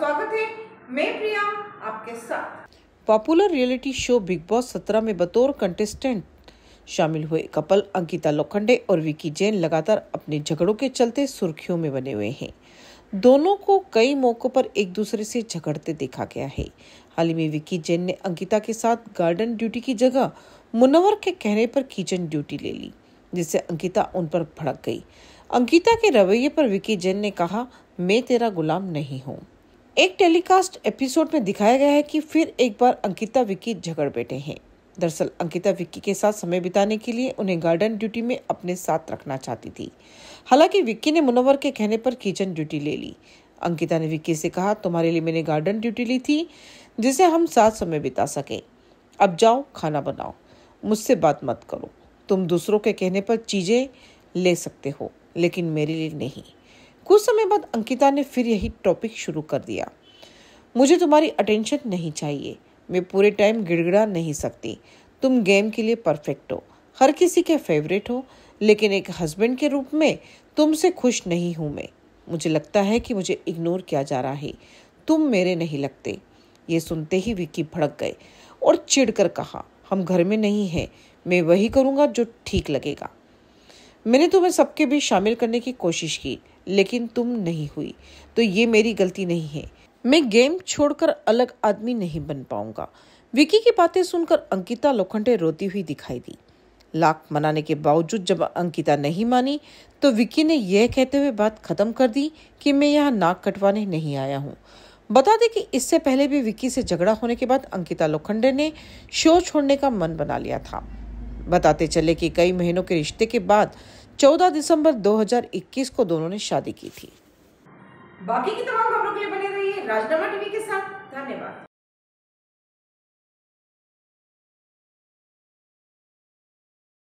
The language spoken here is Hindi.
स्वागत है मैं प्रिया आपके साथ popular reality show Bigg Boss सत्रह में बतौर कंटेस्टेंट शामिल हुए कपल अंकिता लोखंडे और विकी जैन लगातार अपने झगड़ों के चलते सुर्खियों में बने हुए हैं दोनों को कई मौकों पर एक दूसरे से झगड़ते देखा गया है हाल ही में विकी जैन ने अंकिता के साथ गार्डन ड्यूटी की जगह मुनवर के कहने पर किचन ड्यूटी ले ली जिससे अंकिता उन पर भड़क गई अंकिता के रवैये पर विकी जैन ने कहा मैं तेरा गुलाम नहीं हूँ एक टेलीकास्ट एपिसोड में दिखाया गया है कि फिर एक बार अंकिता विक्की झगड़ बैठे हैं दरअसल अंकिता विक्की के साथ समय बिताने के लिए उन्हें गार्डन ड्यूटी में अपने साथ रखना चाहती थी हालांकि विक्की ने मुनवर के कहने पर किचन ड्यूटी ले ली अंकिता ने विक्की से कहा तुम्हारे लिए मैंने गार्डन ड्यूटी ली थी जिसे हम साथ समय बिता सकें अब जाओ खाना बनाओ मुझसे बात मत करो तुम दूसरों के कहने पर चीज़ें ले सकते हो लेकिन मेरे लिए नहीं कुछ समय बाद अंकिता ने फिर यही टॉपिक शुरू कर दिया मुझे तुम्हारी अटेंशन नहीं चाहिए मैं पूरे टाइम गिड़गिड़ा नहीं सकती तुम गेम के लिए परफेक्ट हो हर किसी के फेवरेट हो लेकिन एक हस्बैंड के रूप में तुमसे खुश नहीं हूँ मैं मुझे लगता है कि मुझे इग्नोर किया जा रहा है तुम मेरे नहीं लगते ये सुनते ही विक्की भड़क गए और चिढ़ कर कहा हम घर में नहीं हैं मैं वही करूँगा जो ठीक लगेगा मैंने तुम्हें सबके बीच शामिल करने की कोशिश की लेकिन तुम नहीं हुई तो ये मेरी गलती नहीं है मैं गेम छोड़कर अलग आदमी नहीं बन पाऊंगा विकी की बातें सुनकर अंकिता लोखंडे रोती हुई दिखाई दी लाख मनाने के बावजूद जब अंकिता नहीं मानी तो विकी ने यह कहते हुए बात खत्म कर दी कि मैं यहाँ नाक कटवाने नहीं आया हूँ बता दें कि इससे पहले भी विकी से झगड़ा होने के बाद अंकिता लोखंडे ने शो छोड़ने का मन बना लिया था बताते चले कि कई महीनों के रिश्ते के बाद 14 दिसंबर 2021 को दोनों ने शादी की थी बाकी की तमाम खबरों के लिए बने रहिए राजनामा टीवी के साथ धन्यवाद